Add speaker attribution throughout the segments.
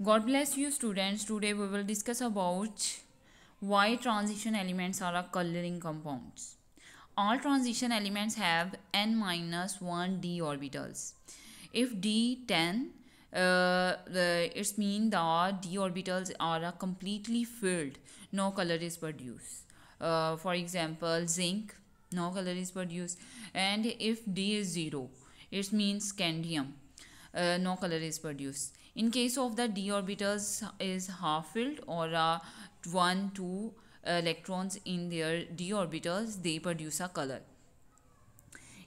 Speaker 1: God bless you students. Today we will discuss about why transition elements are coloring compounds. All transition elements have n minus 1 d orbitals. If d 10, uh, it means the d orbitals are completely filled. No color is produced. Uh, for example, zinc, no color is produced. And if d is 0, it means scandium uh, no color is produced. In case of the d orbitals is half filled or uh, 1, 2 uh, electrons in their d orbitals, they produce a color.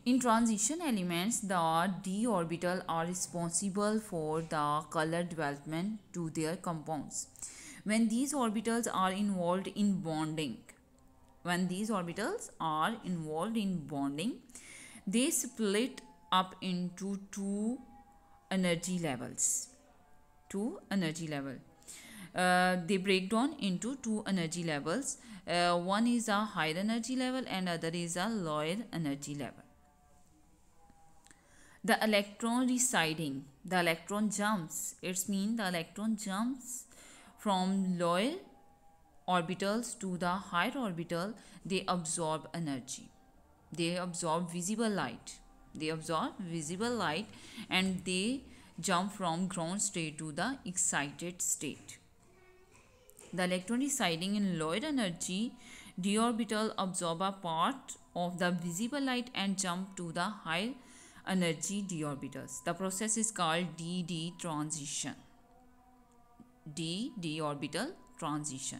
Speaker 1: In transition elements, the d orbital are responsible for the color development to their compounds. When these orbitals are involved in bonding, when these orbitals are involved in bonding, they split up into two energy levels two energy level uh, they break down into two energy levels uh, one is a higher energy level and other is a lower energy level the electron residing the electron jumps it's mean the electron jumps from lower orbitals to the higher orbital they absorb energy they absorb visible light they absorb visible light and they jump from ground state to the excited state the electron residing in lower energy d orbital absorb a part of the visible light and jump to the higher energy d orbitals the process is called dd transition d d orbital transition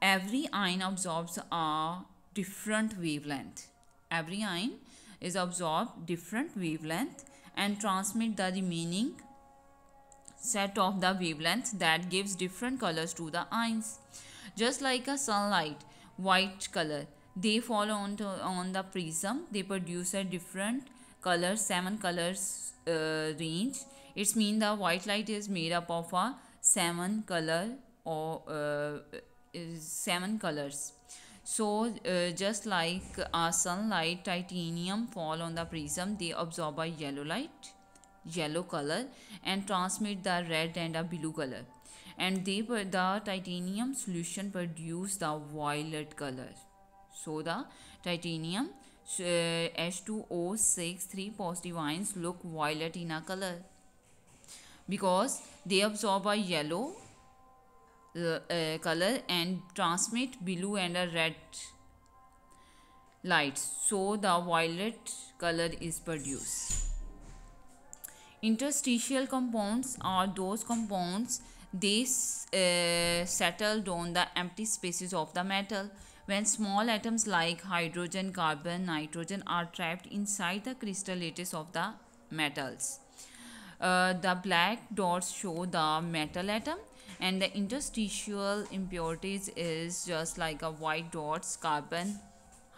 Speaker 1: every ion absorbs a different wavelength Every ion is absorbed different wavelength and transmit the remaining set of the wavelength that gives different colors to the ions. Just like a sunlight, white color, they fall on, to, on the prism, they produce a different color, seven colors uh, range. It's mean the white light is made up of a seven color or uh, seven colors. So uh, just like our sunlight, titanium fall on the prism, they absorb a yellow light, yellow color and transmit the red and a blue color. And they the titanium solution produce the violet color. So the titanium H2O6 uh, 3 positive ions look violet in a color because they absorb a yellow uh, uh, color and transmit blue and a red light so the violet color is produced interstitial compounds are those compounds they uh, settled on the empty spaces of the metal when small atoms like hydrogen carbon nitrogen are trapped inside the crystal lattice of the metals uh, the black dots show the metal atom and the interstitial impurities is just like a white dots carbon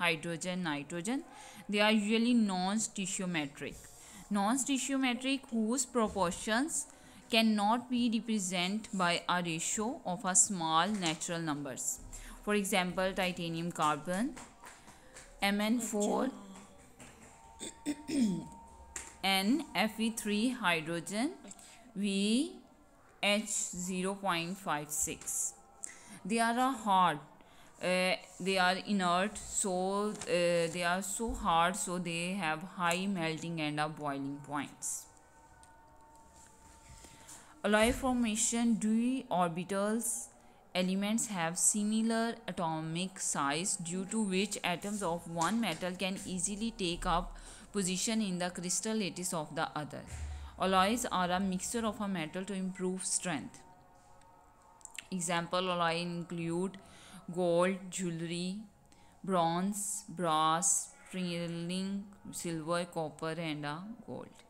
Speaker 1: hydrogen nitrogen they are usually non-stoichiometric non-stoichiometric whose proportions cannot be represented by a ratio of a small natural numbers for example titanium carbon mn4 N fe3 hydrogen we H 0.56. They are hard. Uh, they are inert so uh, they are so hard so they have high melting and a boiling points alloy formation d orbitals elements have similar atomic size due to which atoms of one metal can easily take up position in the crystal lattice of the other Alloys are a mixture of a metal to improve strength. Example alloy include gold, jewelry, bronze, brass, sterling, silver, copper and a uh, gold.